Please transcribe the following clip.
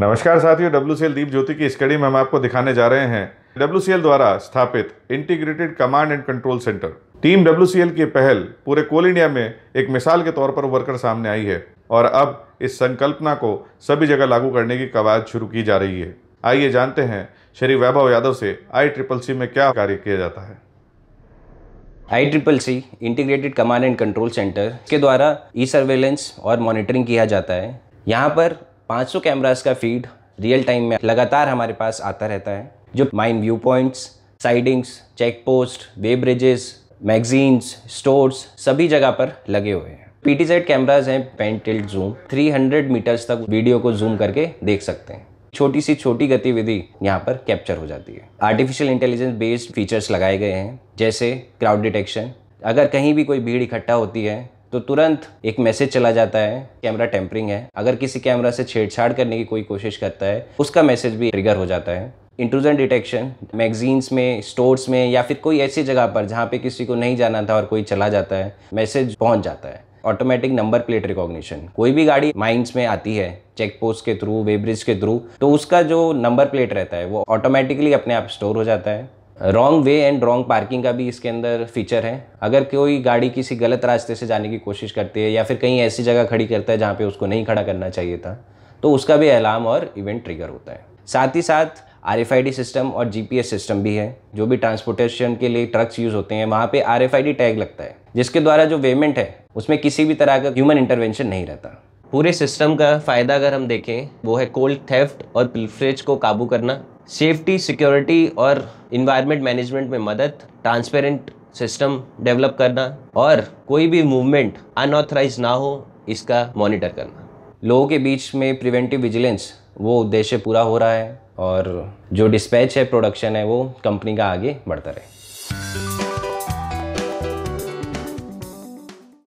नमस्कार साथियों W C दीप ज्योति की स्टडी में हम आपको दिखाने जा रहे हैं डब्ल्यू द्वारा स्थापित integrated command and control centre team W की पहल पूरे कोल इंडिया में एक मिसाल के तौर पर उभर सामने आई है और अब इस संकल्पना को सभी जगह लागू करने की कवायद शुरू की जा रही है आइए जानते हैं श्री वैभव यादव से आई ट्रिपल सी में क्या कार्य किया जाता है I triple C integrated command and control centre के द्वारा ई सर्वेलेंस और मॉनिटरिंग किया जाता है यहाँ पर 500 कैमराज का फीड रियल टाइम में लगातार हमारे पास आता रहता है जो mine view points sidings check post weighbridges magazines stores सभी जगह पर लगे हुए हैं जेड कैमराज हैं पेंटिल्ड जूम जूम 300 मीटर्स तक वीडियो को जूम करके देख सकते हैं छोटी सी छोटी गतिविधि यहाँ पर कैप्चर हो जाती है आर्टिफिशियल इंटेलिजेंस बेस्ड फीचर्स लगाए गए हैं जैसे क्राउड डिटेक्शन अगर कहीं भी कोई भीड़ इकट्ठा होती है तो तुरंत एक मैसेज चला जाता है कैमरा टेम्परिंग है अगर किसी कैमरा से छेड़छाड़ करने की कोई कोशिश करता है उसका मैसेज भी ट्रिगर हो जाता है इंट्रूजन डिटेक्शन मैगजीन्स में स्टोर्स में या फिर कोई ऐसी जगह पर जहाँ पे किसी को नहीं जाना था और कोई चला जाता है मैसेज पहुँच जाता है ऑटोमेटिक नंबर प्लेट रिकॉग्निशन कोई भी गाड़ी माइंस में आती है चेक पोस्ट के थ्रू वेब्रिज के थ्रू तो उसका जो नंबर प्लेट रहता है वो ऑटोमेटिकली अपने आप स्टोर हो जाता है wrong way and wrong parking का भी इसके अंदर फीचर है अगर कोई गाड़ी किसी गलत रास्ते से जाने की कोशिश करती है या फिर कहीं ऐसी जगह खड़ी करता है जहाँ पे उसको नहीं खड़ा करना चाहिए था तो उसका भी अलार्म और इवेंट ट्रिगर होता है साथ ही साथ आर सिस्टम और जी सिस्टम भी है जो भी ट्रांसपोर्टेशन के लिए ट्रक्स यूज़ होते हैं वहाँ पे आर टैग लगता है जिसके द्वारा जो वेमेंट है उसमें किसी भी तरह का ह्यूमन इंटरवेंशन नहीं रहता पूरे सिस्टम का फ़ायदा अगर हम देखें वो है कोल्ड थेफ्ट और पिल्फ्रेज को काबू करना सेफ्टी सिक्योरिटी और इन्वायरमेंट मैनेजमेंट में मदद ट्रांसपेरेंट सिस्टम डेवलप करना और कोई भी मूवमेंट अनऑथराइज ना हो इसका मॉनिटर करना लोगों के बीच में प्रिवेंटिव विजिलेंस वो उद्देश्य पूरा हो रहा है और जो डिस्पैच है प्रोडक्शन है वो कंपनी का आगे बढ़ता रहे